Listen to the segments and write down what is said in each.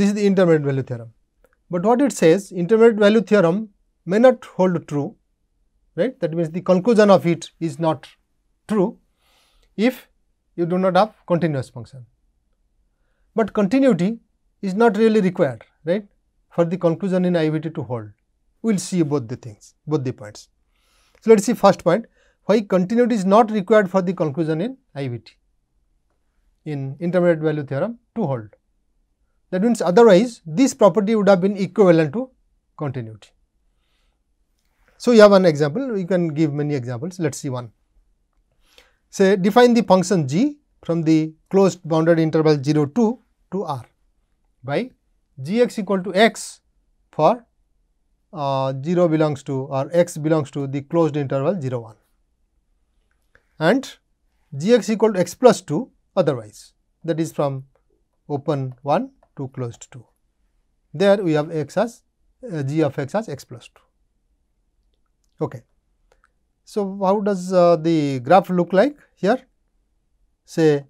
this is the intermediate value theorem. But what it says intermediate value theorem may not hold true, right? That means the conclusion of it is not true if you do not have continuous function. But continuity is not really required, right? For the conclusion in IVT to hold. We will see both the things, both the points. So, let us see first point why continuity is not required for the conclusion in IVT in intermediate value theorem to hold. That means otherwise this property would have been equivalent to continuity. So, you have one example, you can give many examples. Let us see one. Say define the function g from the closed bounded interval 0 2 to r by gx equal to x for uh, 0 belongs to or x belongs to the closed interval 0 1 and gx equal to x plus 2 otherwise that is from open 1 2 close to 2. There we have x as uh, g of x as x plus 2. Okay. So, how does uh, the graph look like here? Say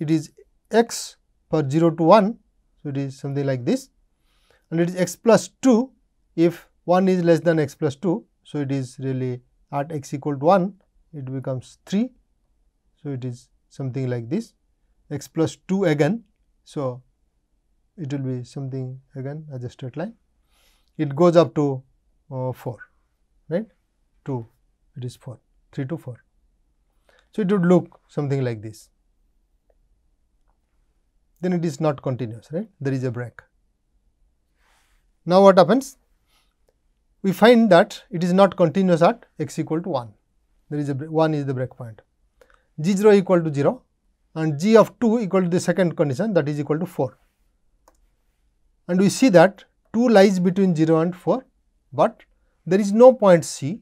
it is x for 0 to 1, so it is something like this and it is x plus 2 if 1 is less than x plus 2. So, it is really at x equal to 1 it becomes 3. So, it is something like this x plus 2 again. So, it will be something again as a straight line. It goes up to uh, 4, right? 2, it is 4, 3 to 4. So, it would look something like this. Then it is not continuous, right? There is a break. Now, what happens? We find that it is not continuous at x equal to 1. There is a 1 is the break point. g 0 equal to 0 and g of 2 equal to the second condition that is equal to 4 and we see that 2 lies between 0 and 4, but there is no point C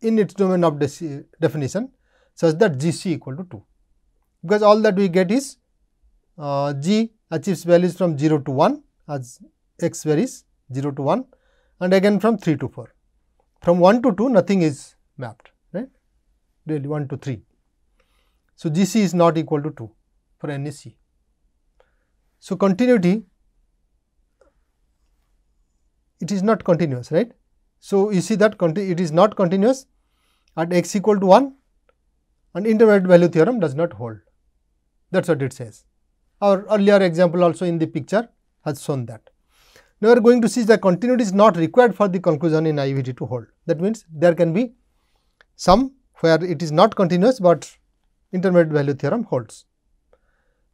in its domain of definition such that GC equal to 2, because all that we get is uh, G achieves values from 0 to 1 as x varies 0 to 1 and again from 3 to 4. From 1 to 2 nothing is mapped right really 1 to 3. So, G c is not equal to 2 for any c. So, continuity it is not continuous, right? So, you see that it is not continuous at x equal to 1 and intermediate value theorem does not hold. That is what it says. Our earlier example also in the picture has shown that. Now, we are going to see the continuity is not required for the conclusion in IVT to hold. That means, there can be some where it is not continuous, but intermediate value theorem holds.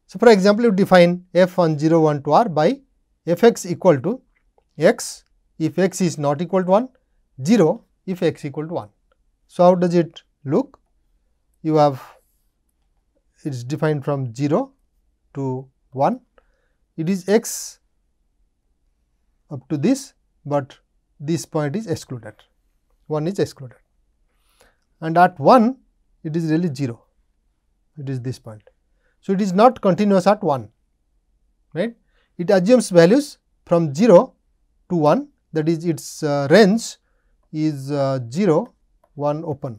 So, for example, you define f on 0 1 to r by f x equal to x if x is not equal to 1, 0 if x equal to 1. So, how does it look? You have it is defined from 0 to 1. It is x up to this, but this point is excluded, 1 is excluded and at 1 it is really 0, it is this point. So, it is not continuous at 1, right. It assumes values from 0 to 1 that is its uh, range is uh, 0 1 open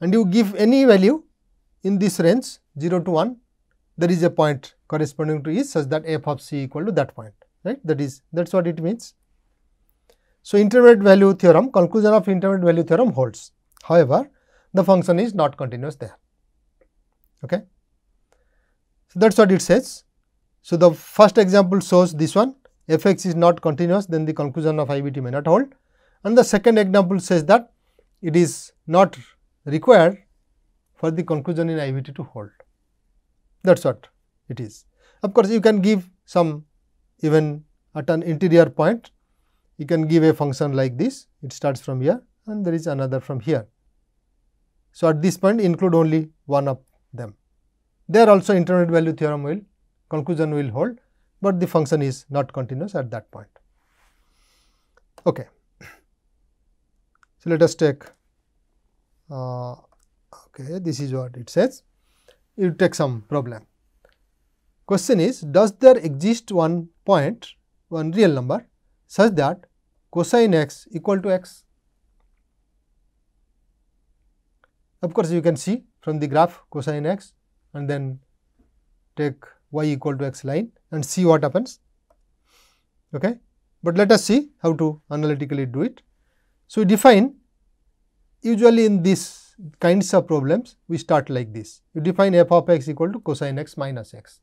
and you give any value in this range 0 to 1 there is a point corresponding to is such that f of c equal to that point right that is that's what it means so intermediate value theorem conclusion of intermediate value theorem holds however the function is not continuous there okay so that's what it says so the first example shows this one fx is not continuous then the conclusion of IBT may not hold. And the second example says that it is not required for the conclusion in IBT to hold. That is what it is. Of course, you can give some even at an interior point, you can give a function like this, it starts from here and there is another from here. So, at this point include only one of them. There also intermediate value theorem will conclusion will hold but the function is not continuous at that point. Okay. So, let us take uh, okay, this is what it says. You take some problem. Question is does there exist one point, one real number such that cosine x equal to x? Of course, you can see from the graph cosine x and then take y equal to x line and see what happens. Okay. But let us see how to analytically do it. So, define usually in these kinds of problems we start like this. You define f of x equal to cosine x minus x.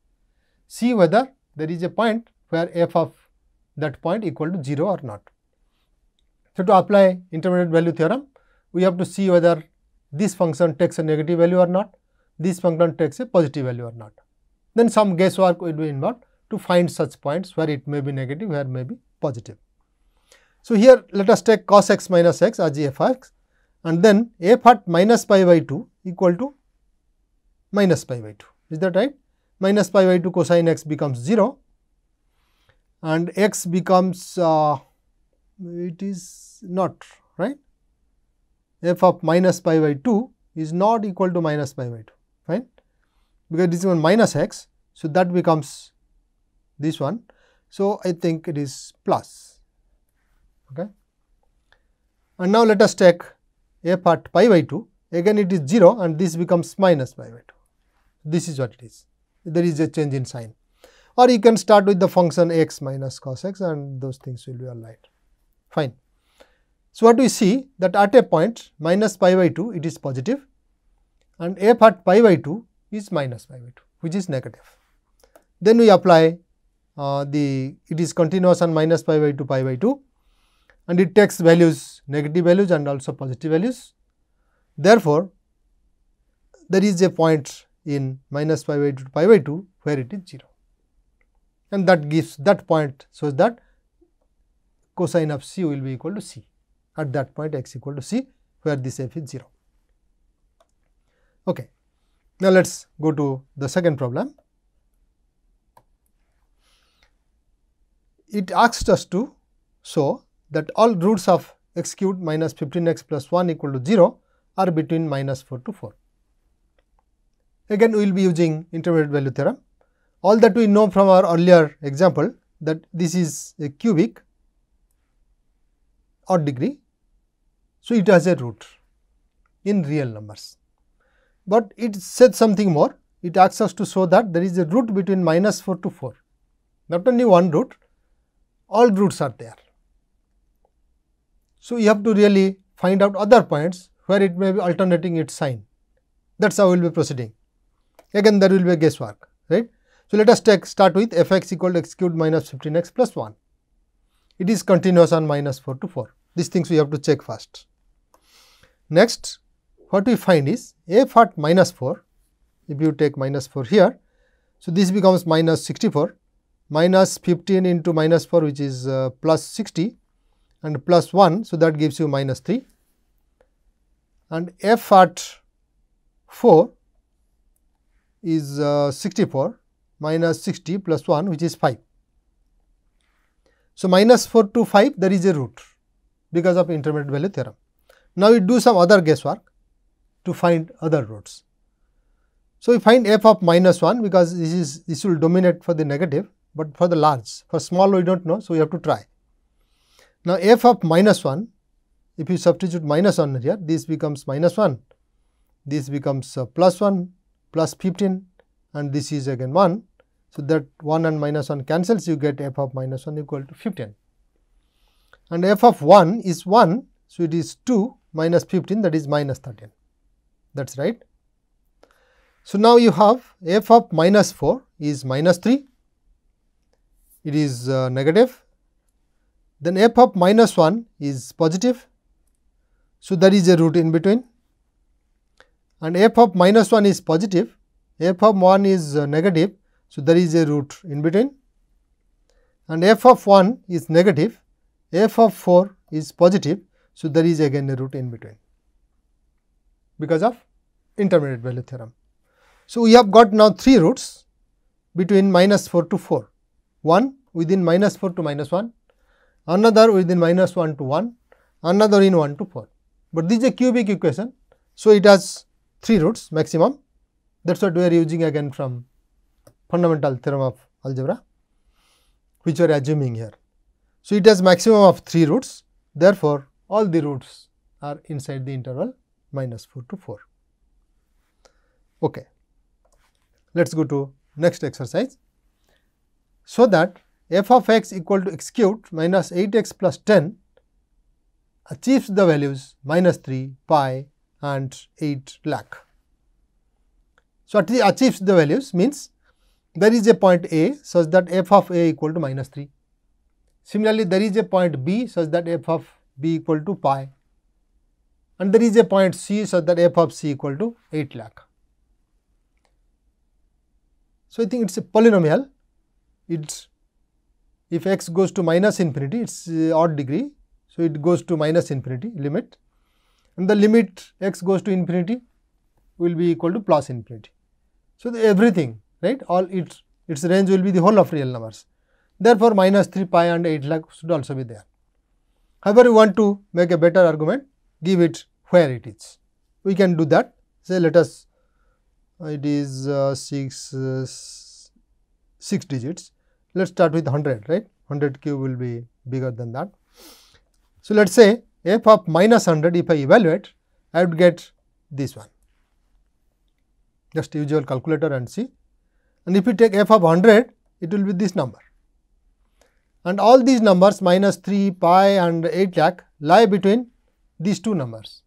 See whether there is a point where f of that point equal to 0 or not. So, to apply intermediate value theorem we have to see whether this function takes a negative value or not, this function takes a positive value or not then some guesswork will be involved to find such points where it may be negative, where may be positive. So, here let us take cos x minus x as f x and then f at minus pi by 2 equal to minus pi by 2, is that right? Minus pi by 2 cosine x becomes 0 and x becomes, uh, it is not right, f of minus pi by 2 is not equal to minus pi by 2, fine because this one minus x. So, that becomes this one. So, I think it is plus. Okay. And now, let us take a part pi by 2 again it is 0 and this becomes minus pi by 2. This is what it is. There is a change in sign or you can start with the function x minus cos x and those things will be all right. Fine. So, what we see that at a point minus pi by 2 it is positive and a part pi by 2 is minus pi by 2 which is negative. Then we apply uh, the it is continuous on minus pi by 2 pi by 2 and it takes values negative values and also positive values. Therefore, there is a point in minus pi by 2 pi by 2 where it is 0 and that gives that point so that cosine of c will be equal to c at that point x equal to c where this f is 0. Okay. Now, let us go to the second problem. It asks us to show that all roots of x cubed minus 15 x plus 1 equal to 0 are between minus 4 to 4. Again, we will be using intermediate value theorem. All that we know from our earlier example that this is a cubic odd degree. So, it has a root in real numbers but it says something more. It asks us to show that there is a root between minus 4 to 4. Not only one root, all roots are there. So, you have to really find out other points where it may be alternating its sign. That is how we will be proceeding. Again, there will be a guesswork, right. So, let us take start with fx equal to x cubed minus 15x plus 1. It is continuous on minus 4 to 4. These things we have to check first. Next, what we find is f at minus 4, if you take minus 4 here, so this becomes minus 64, minus 15 into minus 4 which is uh, plus 60 and plus 1, so that gives you minus 3 and f at 4 is uh, 64 minus 60 plus 1 which is 5. So, minus 4 to 5 there is a root because of intermediate value theorem. Now, we do some other guesswork to find other roots. So, we find f of minus 1 because this is this will dominate for the negative, but for the large, for small we do not know. So, we have to try. Now, f of minus 1, if you substitute minus 1 here, this becomes minus 1, this becomes uh, plus 1, plus 15 and this is again 1. So, that 1 and minus 1 cancels, you get f of minus 1 equal to 15. And f of 1 is 1, so it is 2 minus 15 that is minus 13 that is right. So, now you have f of minus 4 is minus 3, it is uh, negative, then f of minus 1 is positive. So, there is a root in between and f of minus 1 is positive, f of 1 is uh, negative. So, there is a root in between and f of 1 is negative, f of 4 is positive. So, there is again a root in between because of intermediate value theorem. So, we have got now three roots between minus 4 to 4, one within minus 4 to minus 1, another within minus 1 to 1, another in 1 to 4. But this is a cubic equation. So, it has three roots maximum that is what we are using again from fundamental theorem of algebra which we are assuming here. So, it has maximum of 3 roots therefore, all the roots are inside the interval minus 4 to 4. Okay. Let us go to next exercise. So that f of x equal to x cubed minus 8x plus 10 achieves the values minus 3, pi and 8 lakh. So, it achieves the values means there is a point A such that f of A equal to minus 3. Similarly, there is a point B such that f of B equal to pi and there is a point c so that f of c equal to 8 lakh. So, I think it is a polynomial, It's if x goes to minus infinity it is odd degree. So, it goes to minus infinity limit and the limit x goes to infinity will be equal to plus infinity. So, the everything right all its its range will be the whole of real numbers. Therefore, minus 3 pi and 8 lakh should also be there. However, you want to make a better argument give it where it is. We can do that say let us uh, it is uh, 6 uh, 6 digits let us start with 100 right 100 cube will be bigger than that. So, let us say f of minus 100 if I evaluate I would get this one just use your calculator and see and if you take f of 100 it will be this number and all these numbers minus 3 pi and 8 lakh lie between these two numbers.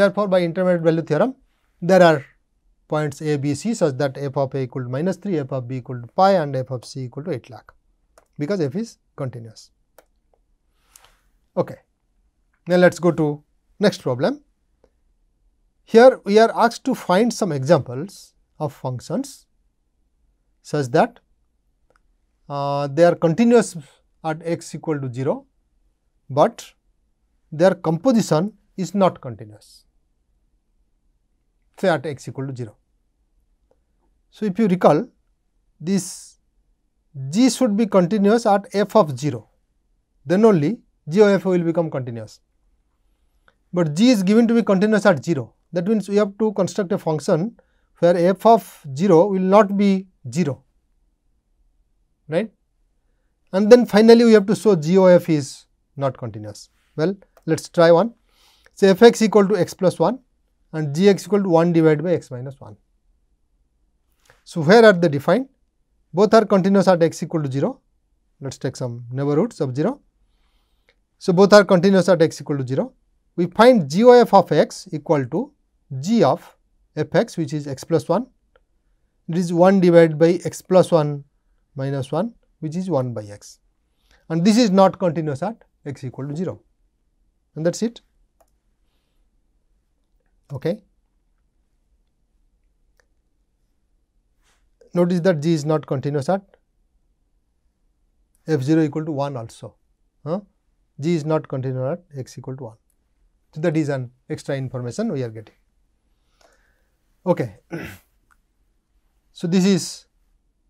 Therefore, by intermediate value theorem, there are points a, b, c such that f of a equal to minus 3, f of b equal to pi and f of c equal to 8 lakh because f is continuous. Okay. Now, let us go to next problem. Here we are asked to find some examples of functions such that uh, they are continuous at x equal to 0, but their composition is not continuous. Say at x equal to 0. So, if you recall this g should be continuous at f of 0, then only g of f will become continuous. But g is given to be continuous at 0, that means we have to construct a function where f of 0 will not be 0, right. And then finally, we have to show g of f is not continuous. Well, let us try one. Say fx equal to x plus 1 and gx equal to 1 divided by x minus 1. So, where are they defined? Both are continuous at x equal to 0. Let us take some neighborhoods of 0. So, both are continuous at x equal to 0. We find g y f of x equal to g of fx which is x plus 1. It is 1 divided by x plus 1 minus 1 which is 1 by x and this is not continuous at x equal to 0 and that is it. Okay. Notice that g is not continuous at f 0 equal to 1 also, huh? g is not continuous at x equal to 1. So, that is an extra information we are getting. Okay. so, this is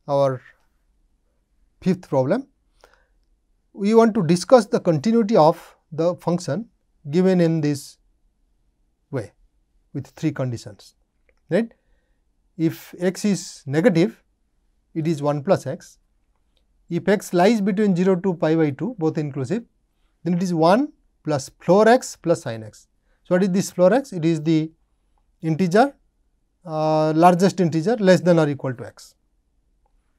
our fifth problem. We want to discuss the continuity of the function given in this way with three conditions, right. If x is negative, it is 1 plus x. If x lies between 0 to pi by 2, both inclusive, then it is 1 plus floor x plus sin x. So, what is this floor x? It is the integer, uh, largest integer less than or equal to x.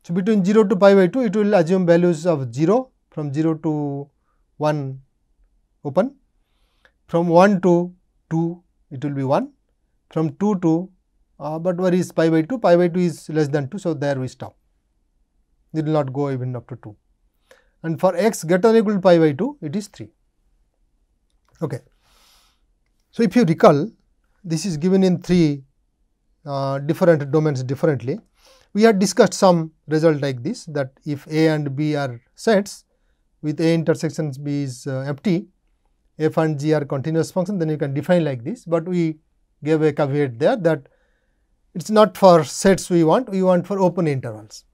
So, between 0 to pi by 2, it will assume values of 0 from 0 to 1 open. From 1 to 2 it will be 1, from 2 to uh, but where is pi by 2? Pi by 2 is less than 2, so there we stop. It will not go even up to 2. And for x greater than equal to pi by 2, it is 3. Okay. So, if you recall, this is given in three uh, different domains differently. We had discussed some result like this that if A and B are sets with A intersections B is uh, empty, f and g are continuous function then you can define like this, but we gave a caveat there that it is not for sets we want, we want for open intervals.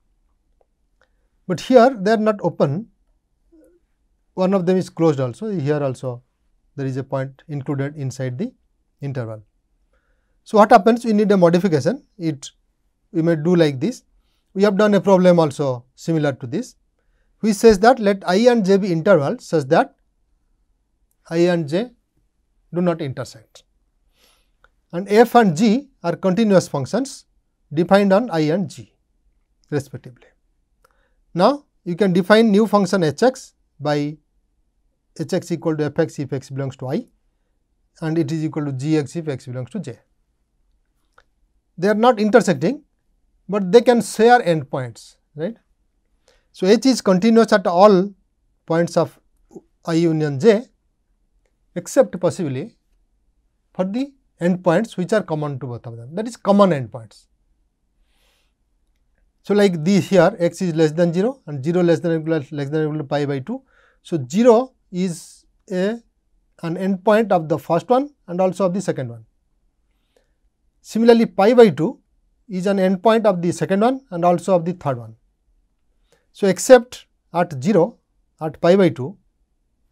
But here they are not open, one of them is closed also, here also there is a point included inside the interval. So, what happens? We need a modification, it we may do like this. We have done a problem also similar to this, which says that let i and j be intervals such that i and j do not intersect. And f and g are continuous functions defined on i and g respectively. Now, you can define new function h x by h x equal to f x if x belongs to i and it is equal to g x if x belongs to j. They are not intersecting, but they can share endpoints, right. So, h is continuous at all points of i union j except possibly for the endpoints which are common to both of them that is common endpoints. So, like this here x is less than 0 and 0 less than equal less than equal to pi by 2. So, 0 is a an endpoint of the first one and also of the second one. Similarly, pi by 2 is an endpoint of the second one and also of the third one. So, except at 0 at pi by 2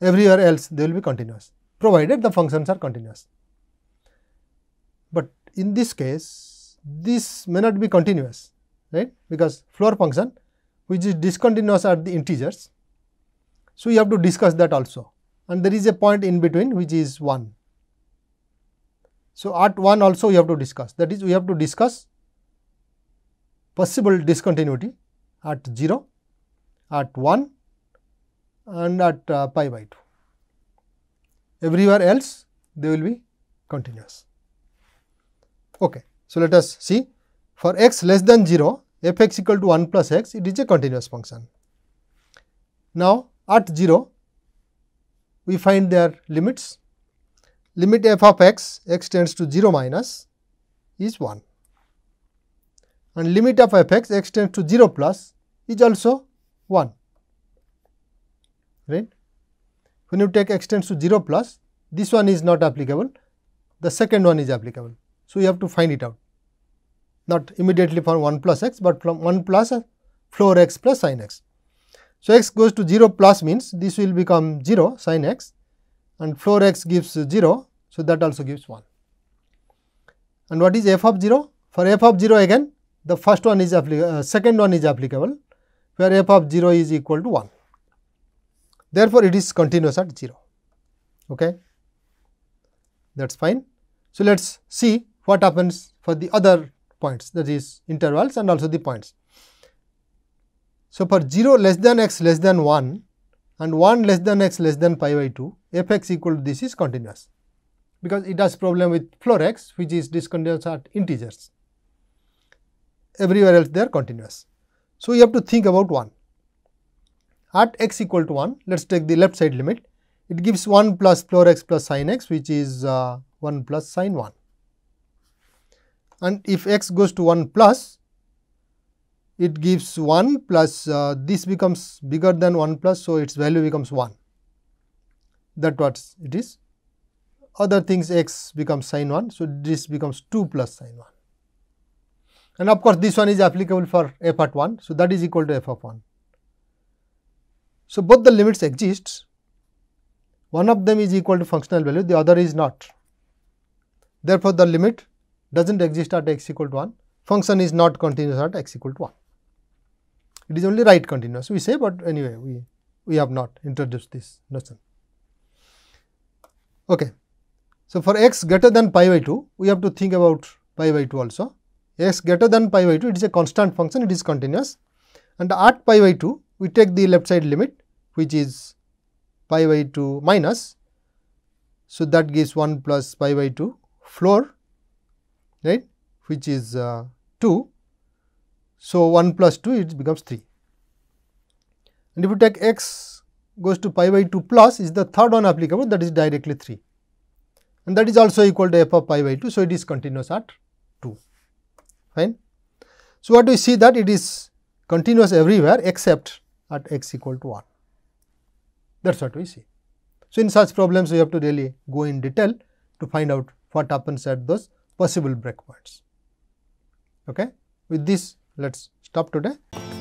everywhere else they will be continuous provided the functions are continuous. But in this case, this may not be continuous, right, because floor function which is discontinuous at the integers. So, you have to discuss that also and there is a point in between which is 1. So, at 1 also you have to discuss that is we have to discuss possible discontinuity at 0, at 1 and at uh, pi by 2 everywhere else they will be continuous. Okay. So, let us see for x less than 0 f x equal to 1 plus x it is a continuous function. Now, at 0 we find their limits limit f of x x tends to 0 minus is 1 and limit of f x x tends to 0 plus is also 1 right. When you take x tends to 0 plus, this one is not applicable, the second one is applicable. So, you have to find it out, not immediately from 1 plus x, but from 1 plus floor x plus sin x. So, x goes to 0 plus means this will become 0 sin x and floor x gives 0. So, that also gives 1. And what is f of 0? For f of 0 again the first one is applicable, uh, second one is applicable where f of 0 is equal to 1 therefore, it is continuous at 0. Okay. That is fine. So, let us see what happens for the other points that is intervals and also the points. So, for 0 less than x less than 1 and 1 less than x less than pi by 2 f x equal to this is continuous because it has problem with floor x which is discontinuous at integers everywhere else they are continuous. So, you have to think about 1 at x equal to 1, let us take the left side limit, it gives 1 plus floor x plus sin x which is uh, 1 plus sin 1. And if x goes to 1 plus, it gives 1 plus uh, this becomes bigger than 1 plus, so its value becomes 1. That what it is. Other things x becomes sin 1, so this becomes 2 plus sin 1. And of course, this one is applicable for f at 1, so that is equal to f of 1. So, both the limits exist, one of them is equal to functional value, the other is not. Therefore, the limit does not exist at x equal to 1, function is not continuous at x equal to 1. It is only right continuous we say, but anyway we, we have not introduced this notion. Okay. So, for x greater than pi by 2, we have to think about pi by 2 also. x greater than pi by 2, it is a constant function, it is continuous and at pi by 2, we take the left side limit which is pi by 2 minus. So, that gives 1 plus pi by 2 floor right which is uh, 2. So, 1 plus 2 it becomes 3 and if you take x goes to pi by 2 plus is the third one applicable that is directly 3 and that is also equal to f of pi by 2. So, it is continuous at 2 fine. So, what we see that it is continuous everywhere except at x equal to 1 that is what we see. So, in such problems we have to really go in detail to find out what happens at those possible breakpoints. Okay? With this let us stop today.